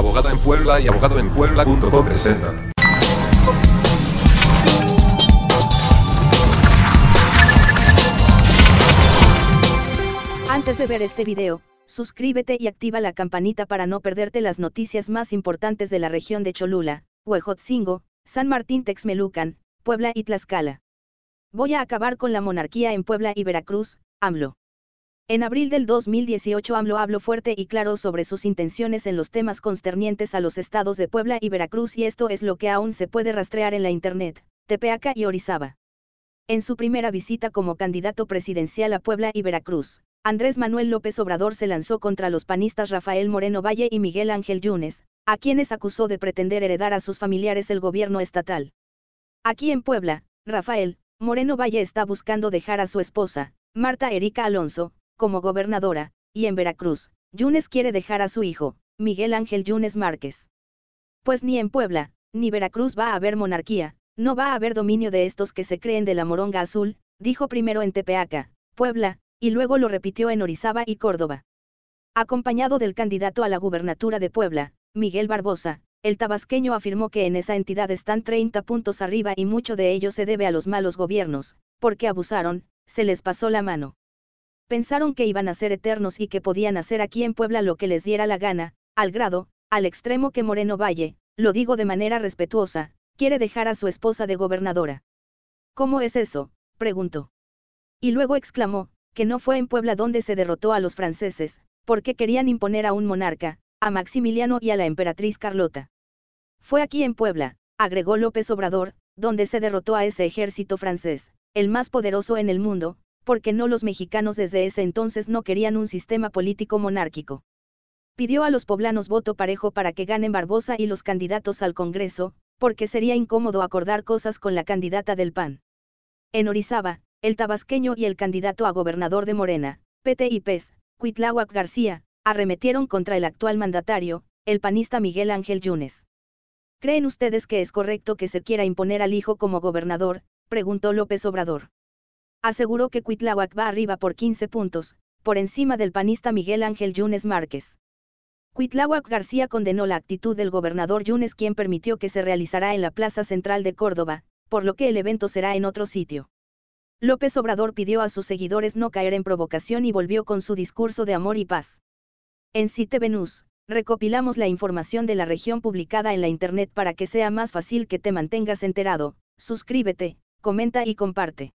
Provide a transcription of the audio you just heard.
Abogada en Puebla y abogado en Puebla.com Antes de ver este video, suscríbete y activa la campanita para no perderte las noticias más importantes de la región de Cholula, Huejotzingo, San Martín Texmelucan, Puebla y Tlaxcala. Voy a acabar con la monarquía en Puebla y Veracruz, AMLO. En abril del 2018 AMLO habló fuerte y claro sobre sus intenciones en los temas consternientes a los estados de Puebla y Veracruz y esto es lo que aún se puede rastrear en la internet, Tepeaca y Orizaba. En su primera visita como candidato presidencial a Puebla y Veracruz, Andrés Manuel López Obrador se lanzó contra los panistas Rafael Moreno Valle y Miguel Ángel Yunes, a quienes acusó de pretender heredar a sus familiares el gobierno estatal. Aquí en Puebla, Rafael Moreno Valle está buscando dejar a su esposa, Marta Erika Alonso, como gobernadora, y en Veracruz, Yunes quiere dejar a su hijo, Miguel Ángel Yunes Márquez. Pues ni en Puebla, ni Veracruz va a haber monarquía, no va a haber dominio de estos que se creen de la moronga azul, dijo primero en Tepeaca, Puebla, y luego lo repitió en Orizaba y Córdoba. Acompañado del candidato a la gubernatura de Puebla, Miguel Barbosa, el tabasqueño afirmó que en esa entidad están 30 puntos arriba y mucho de ello se debe a los malos gobiernos, porque abusaron, se les pasó la mano pensaron que iban a ser eternos y que podían hacer aquí en Puebla lo que les diera la gana, al grado, al extremo que Moreno Valle, lo digo de manera respetuosa, quiere dejar a su esposa de gobernadora. ¿Cómo es eso? preguntó. Y luego exclamó, que no fue en Puebla donde se derrotó a los franceses, porque querían imponer a un monarca, a Maximiliano y a la emperatriz Carlota. Fue aquí en Puebla, agregó López Obrador, donde se derrotó a ese ejército francés, el más poderoso en el mundo, porque no los mexicanos desde ese entonces no querían un sistema político monárquico. Pidió a los poblanos voto parejo para que ganen Barbosa y los candidatos al Congreso, porque sería incómodo acordar cosas con la candidata del PAN. En Orizaba, el tabasqueño y el candidato a gobernador de Morena, PT y PES, Cuitláhuac García, arremetieron contra el actual mandatario, el panista Miguel Ángel Yunes. ¿Creen ustedes que es correcto que se quiera imponer al hijo como gobernador? preguntó López Obrador aseguró que Cuitláhuac va arriba por 15 puntos, por encima del panista Miguel Ángel Yunes Márquez. Cuitláhuac García condenó la actitud del gobernador Yunes quien permitió que se realizará en la Plaza Central de Córdoba, por lo que el evento será en otro sitio. López Obrador pidió a sus seguidores no caer en provocación y volvió con su discurso de amor y paz. En Cite Venus, recopilamos la información de la región publicada en la Internet para que sea más fácil que te mantengas enterado, suscríbete, comenta y comparte.